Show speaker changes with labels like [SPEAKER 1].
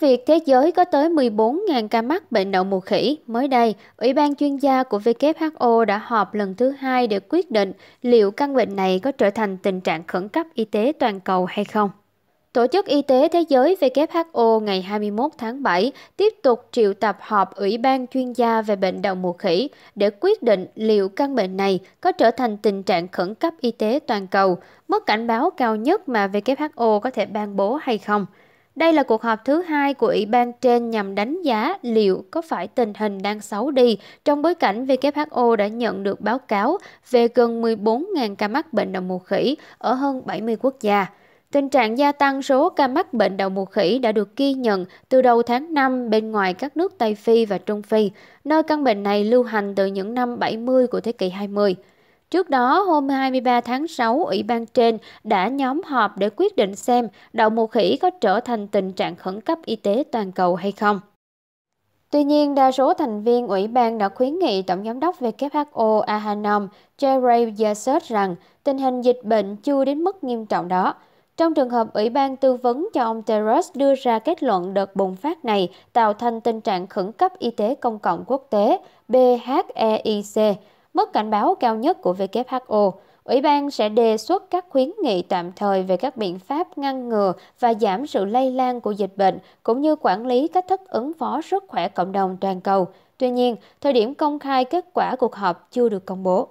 [SPEAKER 1] việc thế giới có tới 14.000 ca mắc bệnh đậu mùa khỉ, mới đây, Ủy ban chuyên gia của WHO đã họp lần thứ hai để quyết định liệu căn bệnh này có trở thành tình trạng khẩn cấp y tế toàn cầu hay không. Tổ chức Y tế Thế giới WHO ngày 21 tháng 7 tiếp tục triệu tập họp Ủy ban chuyên gia về bệnh đậu mùa khỉ để quyết định liệu căn bệnh này có trở thành tình trạng khẩn cấp y tế toàn cầu, mức cảnh báo cao nhất mà WHO có thể ban bố hay không – đây là cuộc họp thứ hai của ủy ban trên nhằm đánh giá liệu có phải tình hình đang xấu đi trong bối cảnh WHO đã nhận được báo cáo về gần 14.000 ca mắc bệnh đậu mùa khỉ ở hơn 70 quốc gia. Tình trạng gia tăng số ca mắc bệnh đậu mùa khỉ đã được ghi nhận từ đầu tháng 5 bên ngoài các nước Tây Phi và Trung Phi, nơi căn bệnh này lưu hành từ những năm 70 của thế kỷ 20. Trước đó, hôm 23 tháng 6, Ủy ban trên đã nhóm họp để quyết định xem đậu mùa khỉ có trở thành tình trạng khẩn cấp y tế toàn cầu hay không. Tuy nhiên, đa số thành viên ủy ban đã khuyến nghị Tổng giám đốc WHO Ahanom Jerry Yassert rằng tình hình dịch bệnh chưa đến mức nghiêm trọng đó. Trong trường hợp Ủy ban tư vấn cho ông Terros đưa ra kết luận đợt bùng phát này tạo thành tình trạng khẩn cấp y tế công cộng quốc tế PHEIC mức cảnh báo cao nhất của who ủy ban sẽ đề xuất các khuyến nghị tạm thời về các biện pháp ngăn ngừa và giảm sự lây lan của dịch bệnh cũng như quản lý cách thức ứng phó sức khỏe cộng đồng toàn cầu tuy nhiên thời điểm công khai kết quả cuộc họp chưa được công bố